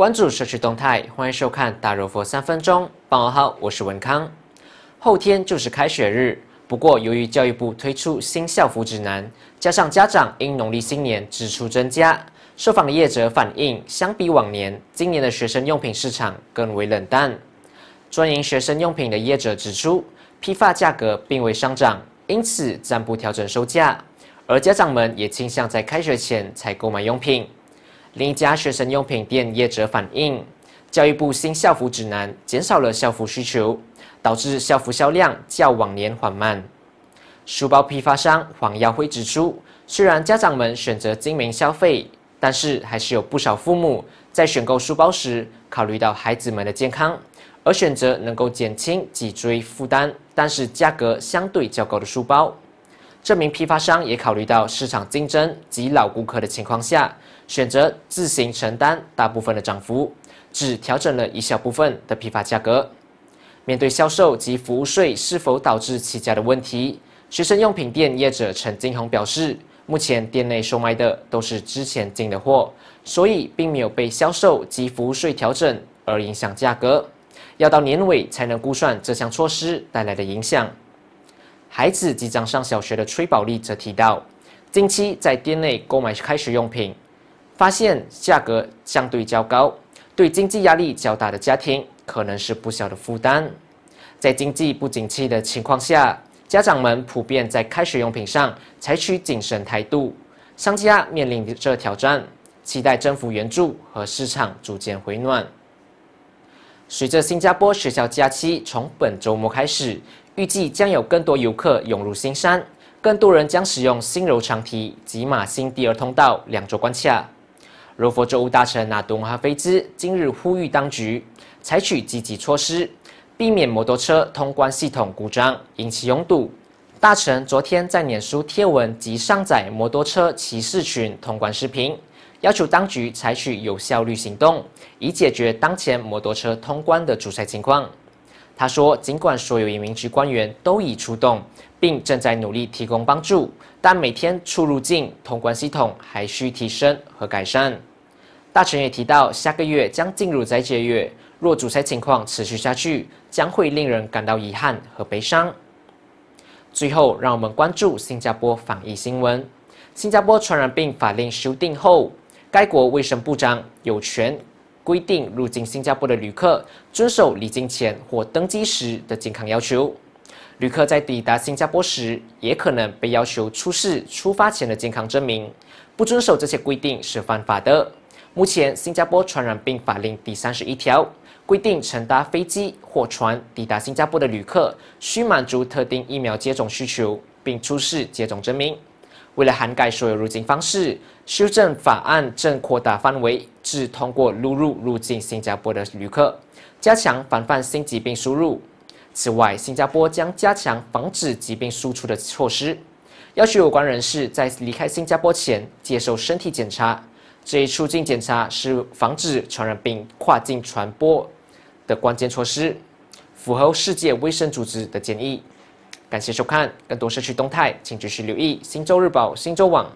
关注社区动态，欢迎收看《大肉佛三分钟》。傍晚好，我是文康。后天就是开学日，不过由于教育部推出新校服指南，加上家长因农历新年支出增加，受访的业者反映，相比往年，今年的学生用品市场更为冷淡。专营学生用品的业者指出，批发价格并未上涨，因此暂不调整售价。而家长们也倾向在开学前才购买用品。另一家学生用品店业者反映，教育部新校服指南减少了校服需求，导致校服销量较往年缓慢。书包批发商黄耀辉指出，虽然家长们选择精明消费，但是还是有不少父母在选购书包时，考虑到孩子们的健康，而选择能够减轻脊椎负担，但是价格相对较高的书包。这名批发商也考虑到市场竞争及老顾客的情况下。选择自行承担大部分的涨幅，只调整了一小部分的批发价格。面对销售及服务税是否导致起价的问题，学生用品店业者陈金红表示，目前店内售卖的都是之前进的货，所以并没有被销售及服务税调整而影响价格。要到年尾才能估算这项措施带来的影响。孩子即将上小学的崔宝丽则提到，近期在店内购买开学用品。发现价格相对较高，对经济压力较大的家庭可能是不小的负担。在经济不景气的情况下，家长们普遍在开学用品上采取谨慎态度。商家面临着挑战，期待政府援助和市场逐渐回暖。随着新加坡学校假期从本周末开始，预计将有更多游客涌入新山，更多人将使用新柔长堤及马新第二通道两座关卡。罗佛州大臣纳多哈菲兹今日呼吁当局采取积极措施，避免摩托车通关系统故障引起拥堵。大臣昨天在脸书贴文及上载摩托车骑士群通关视频，要求当局采取有效率行动，以解决当前摩托车通关的阻塞情况。他说，尽管所有移民局官员都已出动，并正在努力提供帮助，但每天出入境通关系统还需提升和改善。大臣也提到，下个月将进入斋戒月。若阻塞情况持续下去，将会令人感到遗憾和悲伤。最后，让我们关注新加坡防疫新闻。新加坡传染病法令修订后，该国卫生部长有权规定入境新加坡的旅客遵守离境前或登机时的健康要求。旅客在抵达新加坡时，也可能被要求出示出发前的健康证明。不遵守这些规定是犯法的。目前，新加坡传染病法令第三十一条规定，乘搭飞机或船抵达新加坡的旅客需满足特定疫苗接种需求，并出示接种证明。为了涵盖所有入境方式，修正法案正扩大范围至通过陆入入境新加坡的旅客，加强防范新疾病输入。此外，新加坡将加强防止疾病输出的措施，要求有关人士在离开新加坡前接受身体检查。这一出境检查是防止传染病跨境传播的关键措施，符合世界卫生组织的建议。感谢收看，更多社区动态，请继续留意《新洲日报》新洲网。